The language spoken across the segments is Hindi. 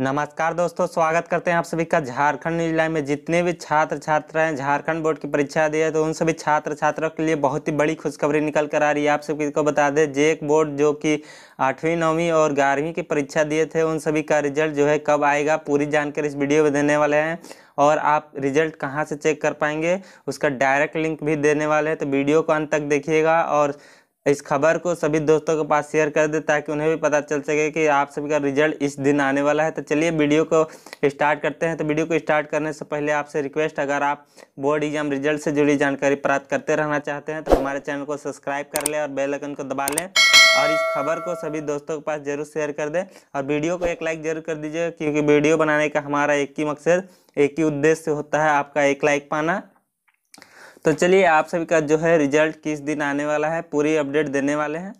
नमस्कार दोस्तों स्वागत करते हैं आप सभी का झारखंड न्यूज लाइव में जितने भी छात्र छात्राएं झारखंड बोर्ड की परीक्षा दी है तो उन सभी छात्र छात्राओं के लिए बहुत ही बड़ी खुशखबरी निकल कर आ रही है आप सभी को बता दें जेक बोर्ड जो कि आठवीं नौवीं और ग्यारहवीं की परीक्षा दिए थे उन सभी का रिजल्ट जो है कब आएगा पूरी जानकारी इस वीडियो में देने वाले हैं और आप रिजल्ट कहाँ से चेक कर पाएंगे उसका डायरेक्ट लिंक भी देने वाले हैं तो वीडियो को अंत तक देखिएगा और इस खबर को सभी दोस्तों के पास शेयर कर दें ताकि उन्हें भी पता चल सके कि आप सभी का रिजल्ट इस दिन आने वाला है तो चलिए वीडियो को स्टार्ट करते हैं तो वीडियो को स्टार्ट करने से पहले आपसे रिक्वेस्ट अगर आप बोर्ड एग्जाम रिजल्ट से जुड़ी जानकारी प्राप्त करते रहना चाहते हैं तो हमारे चैनल को सब्सक्राइब कर लें और बेलकन को दबा लें और इस खबर को सभी दोस्तों के पास जरूर शेयर कर दें और वीडियो को एक लाइक जरूर कर दीजिए क्योंकि वीडियो बनाने का हमारा एक ही मकसद एक ही उद्देश्य होता है आपका एक लाइक पाना तो चलिए आप सभी का जो है रिजल्ट किस दिन आने वाला है पूरी अपडेट देने वाले हैं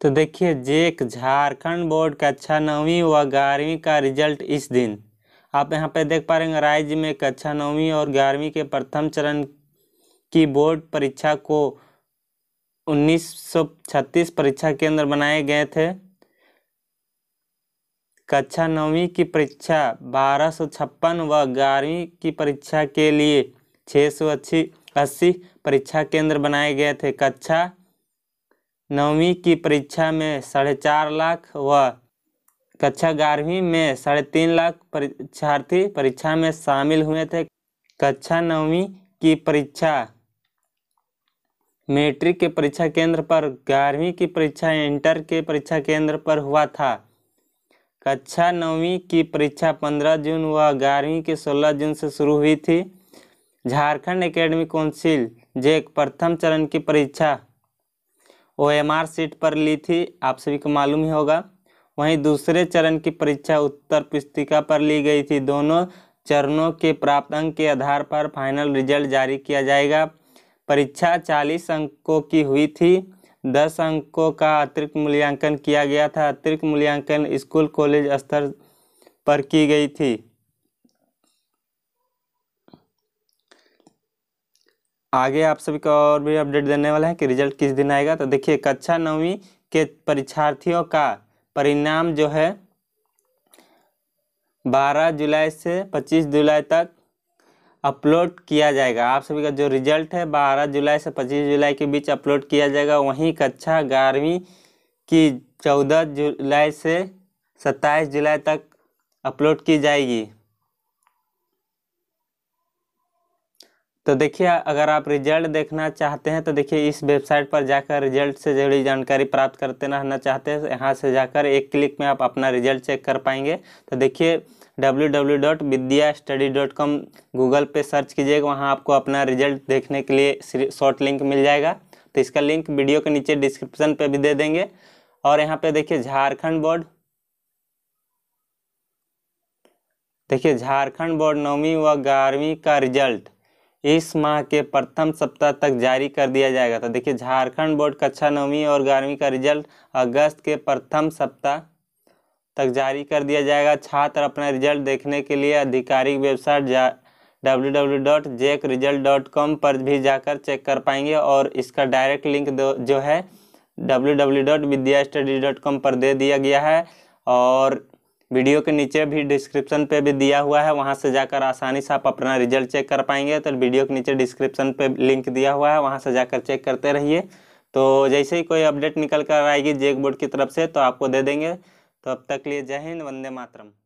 तो देखिए जेक झारखंड बोर्ड कक्षा नौवीं व ग्यारहवीं का रिजल्ट इस दिन आप यहाँ पे देख पा रहे हैं राज्य में कक्षा नौवीं और ग्यारहवीं के प्रथम चरण की बोर्ड परीक्षा को 1936 परीक्षा केंद्र बनाए गए थे कक्षा नौवीं की परीक्षा बारह व ग्यारहवीं की परीक्षा के लिए छः सौ अस्सी अस्सी परीक्षा केंद्र बनाए गए थे कक्षा नौवीं की परीक्षा में साढ़े चार लाख व कक्षा ग्यारहवीं में साढ़े तीन लाख परीक्षार्थी परीक्षा में शामिल हुए थे कक्षा नौवीं की परीक्षा मैट्रिक के परीक्षा केंद्र पर ग्यारहवीं की परीक्षा इंटर के परीक्षा केंद्र पर हुआ था कक्षा नौवीं की परीक्षा पंद्रह जून व ग्यारहवीं के सोलह जून से शुरू हुई थी झारखंड एकेडमी काउंसिल जेक प्रथम चरण की परीक्षा ओ एम आर सीट पर ली थी आप सभी को मालूम ही होगा वहीं दूसरे चरण की परीक्षा उत्तर पुस्तिका पर ली गई थी दोनों चरणों के प्राप्त अंक के आधार पर फाइनल रिजल्ट जारी किया जाएगा परीक्षा 40 अंकों की हुई थी 10 अंकों का अतिरिक्त मूल्यांकन किया गया था अतिरिक्त मूल्यांकन स्कूल कॉलेज स्तर पर की गई थी आगे आप सभी को और भी अपडेट देने वाले हैं कि रिजल्ट किस दिन आएगा तो देखिए कक्षा नौवीं के परीक्षार्थियों का परिणाम जो है 12 जुलाई से 25 जुलाई तक अपलोड किया जाएगा आप सभी का जो रिजल्ट है 12 जुलाई से 25 जुलाई के बीच अपलोड किया जाएगा वहीं कक्षा ग्यारहवीं की 14 जुलाई से 27 जुलाई तक अपलोड की जाएगी तो देखिए अगर आप रिजल्ट देखना चाहते हैं तो देखिए इस वेबसाइट पर जाकर रिजल्ट से जुड़ी जानकारी प्राप्त करते रहना चाहते हैं यहाँ से जाकर एक क्लिक में आप अपना रिजल्ट चेक कर पाएंगे तो देखिए W W dot Vidya study dot com Google पर सर्च कीजिएगा वहाँ आपको अपना रिजल्ट देखने के लिए शॉर्ट लिंक मिल जाएगा तो इसका लिंक वीडियो के नीचे डिस्क्रिप्शन पर भी दे देंगे और यहाँ पर देखिए झारखंड बोर्ड देखिए झारखंड बोर्ड नौवीं व ग्यारहवीं का रिजल्ट इस माह के प्रथम सप्ताह तक जारी कर दिया जाएगा तो देखिए झारखंड बोर्ड कक्षा नौवीं और ग्यारहवीं का रिजल्ट अगस्त के प्रथम सप्ताह तक जारी कर दिया जाएगा छात्र अपना रिजल्ट देखने के लिए आधिकारिक वेबसाइट जा पर भी जाकर चेक कर पाएंगे और इसका डायरेक्ट लिंक जो है डब्ल्यू पर दे दिया गया है और वीडियो के नीचे भी डिस्क्रिप्शन पे भी दिया हुआ है वहाँ से जाकर आसानी से आप अपना रिजल्ट चेक कर पाएंगे तो वीडियो के नीचे डिस्क्रिप्शन पे लिंक दिया हुआ है वहाँ से जाकर चेक करते रहिए तो जैसे ही कोई अपडेट निकल कर आएगी जेक बोर्ड की तरफ से तो आपको दे देंगे तो अब तक लिए जय हिंद वंदे मातरम